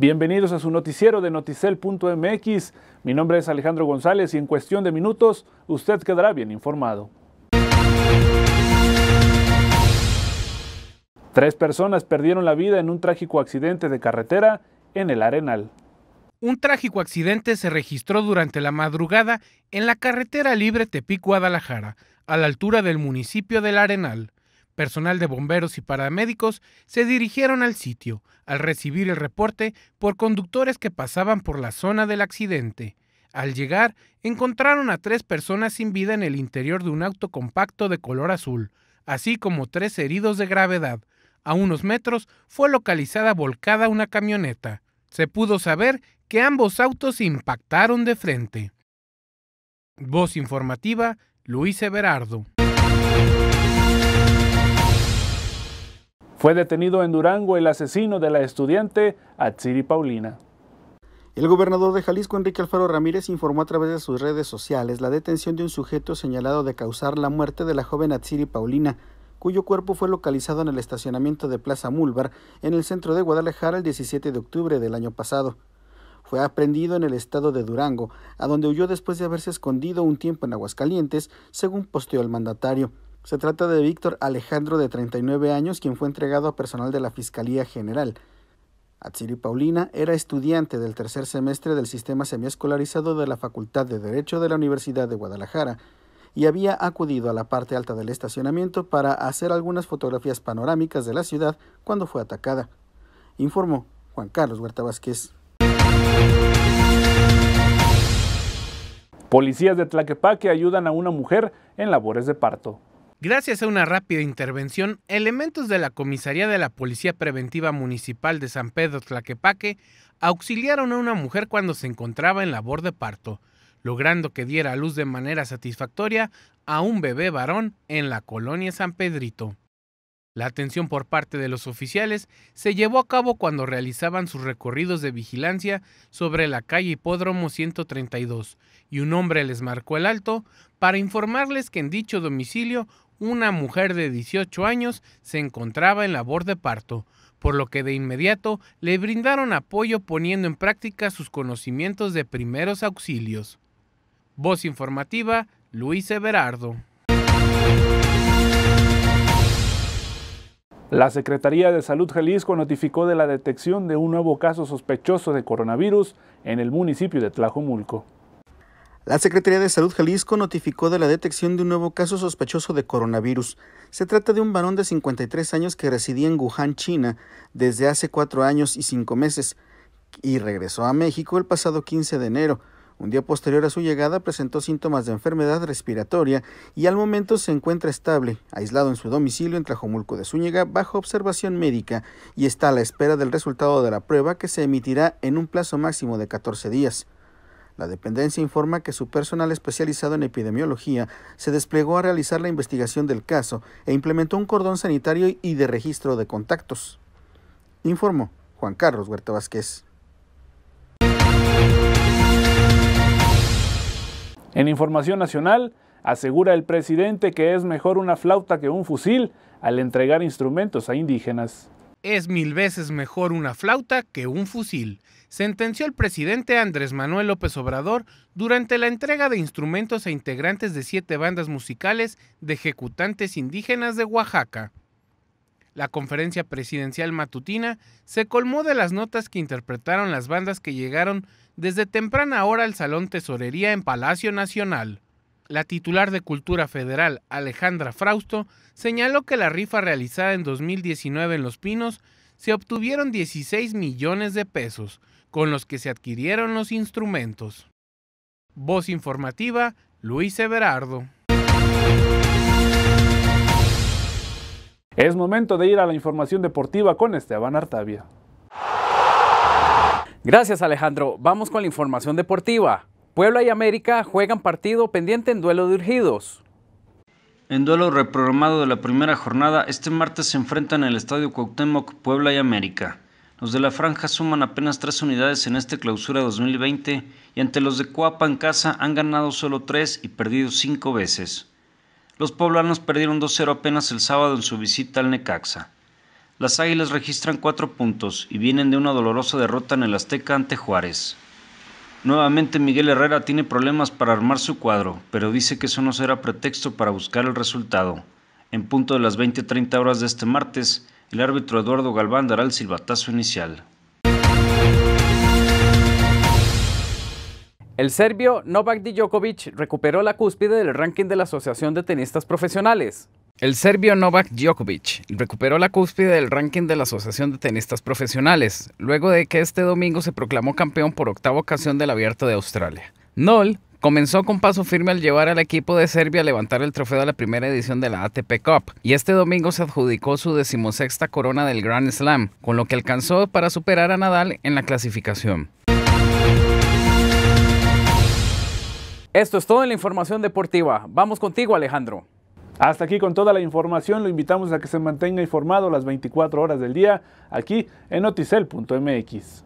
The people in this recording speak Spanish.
Bienvenidos a su noticiero de noticel.mx. Mi nombre es Alejandro González y en cuestión de minutos usted quedará bien informado. Tres personas perdieron la vida en un trágico accidente de carretera en el Arenal. Un trágico accidente se registró durante la madrugada en la carretera libre Tepic-Guadalajara, a la altura del municipio del Arenal. Personal de bomberos y paramédicos se dirigieron al sitio al recibir el reporte por conductores que pasaban por la zona del accidente. Al llegar, encontraron a tres personas sin vida en el interior de un auto compacto de color azul, así como tres heridos de gravedad. A unos metros fue localizada volcada una camioneta. Se pudo saber que ambos autos impactaron de frente. Voz informativa, Luis Everardo. Fue detenido en Durango el asesino de la estudiante Atsiri Paulina. El gobernador de Jalisco, Enrique Alfaro Ramírez, informó a través de sus redes sociales la detención de un sujeto señalado de causar la muerte de la joven Atsiri Paulina, cuyo cuerpo fue localizado en el estacionamiento de Plaza Mulbar, en el centro de Guadalajara, el 17 de octubre del año pasado. Fue aprendido en el estado de Durango, a donde huyó después de haberse escondido un tiempo en Aguascalientes, según posteó el mandatario. Se trata de Víctor Alejandro, de 39 años, quien fue entregado a personal de la Fiscalía General. Atsiri Paulina era estudiante del tercer semestre del sistema semiescolarizado de la Facultad de Derecho de la Universidad de Guadalajara y había acudido a la parte alta del estacionamiento para hacer algunas fotografías panorámicas de la ciudad cuando fue atacada. Informó Juan Carlos Huerta Vázquez. Policías de Tlaquepaque ayudan a una mujer en labores de parto. Gracias a una rápida intervención, elementos de la comisaría de la Policía Preventiva Municipal de San Pedro Tlaquepaque auxiliaron a una mujer cuando se encontraba en labor de parto, logrando que diera a luz de manera satisfactoria a un bebé varón en la colonia San Pedrito. La atención por parte de los oficiales se llevó a cabo cuando realizaban sus recorridos de vigilancia sobre la calle Hipódromo 132 y un hombre les marcó el alto para informarles que en dicho domicilio una mujer de 18 años se encontraba en labor de parto, por lo que de inmediato le brindaron apoyo poniendo en práctica sus conocimientos de primeros auxilios. Voz informativa, Luis Everardo. La Secretaría de Salud Jalisco notificó de la detección de un nuevo caso sospechoso de coronavirus en el municipio de Tlajomulco. La Secretaría de Salud Jalisco notificó de la detección de un nuevo caso sospechoso de coronavirus. Se trata de un varón de 53 años que residía en Wuhan, China, desde hace cuatro años y cinco meses, y regresó a México el pasado 15 de enero. Un día posterior a su llegada presentó síntomas de enfermedad respiratoria y al momento se encuentra estable, aislado en su domicilio en Trajomulco de Zúñiga bajo observación médica y está a la espera del resultado de la prueba que se emitirá en un plazo máximo de 14 días. La dependencia informa que su personal especializado en epidemiología se desplegó a realizar la investigación del caso e implementó un cordón sanitario y de registro de contactos. Informó Juan Carlos Huerta Vázquez. En información nacional, asegura el presidente que es mejor una flauta que un fusil al entregar instrumentos a indígenas. Es mil veces mejor una flauta que un fusil sentenció el presidente Andrés Manuel López Obrador durante la entrega de instrumentos a integrantes de siete bandas musicales de ejecutantes indígenas de Oaxaca. La conferencia presidencial matutina se colmó de las notas que interpretaron las bandas que llegaron desde temprana hora al Salón Tesorería en Palacio Nacional. La titular de Cultura Federal, Alejandra Frausto, señaló que la rifa realizada en 2019 en Los Pinos se obtuvieron 16 millones de pesos, con los que se adquirieron los instrumentos. Voz informativa, Luis Everardo. Es momento de ir a la información deportiva con Esteban Artavia. Gracias Alejandro, vamos con la información deportiva. Puebla y América juegan partido pendiente en duelo de urgidos. En duelo reprogramado de la primera jornada, este martes se enfrentan en el Estadio Cuauhtémoc Puebla y América. Los de la franja suman apenas tres unidades en este clausura 2020 y ante los de Coapa en casa han ganado solo tres y perdido cinco veces. Los poblanos perdieron 2-0 apenas el sábado en su visita al Necaxa. Las Águilas registran cuatro puntos y vienen de una dolorosa derrota en el Azteca ante Juárez. Nuevamente Miguel Herrera tiene problemas para armar su cuadro, pero dice que eso no será pretexto para buscar el resultado. En punto de las 20.30 horas de este martes, el árbitro Eduardo Galván dará el silbatazo inicial. El serbio Novak Djokovic recuperó la cúspide del ranking de la Asociación de Tenistas Profesionales. El serbio Novak Djokovic recuperó la cúspide del ranking de la Asociación de Tenistas Profesionales, luego de que este domingo se proclamó campeón por octava ocasión del Abierto de Australia. Comenzó con paso firme al llevar al equipo de Serbia a levantar el trofeo de la primera edición de la ATP Cup y este domingo se adjudicó su decimosexta corona del Grand Slam, con lo que alcanzó para superar a Nadal en la clasificación. Esto es todo en la información deportiva. Vamos contigo Alejandro. Hasta aquí con toda la información, lo invitamos a que se mantenga informado las 24 horas del día aquí en noticel.mx.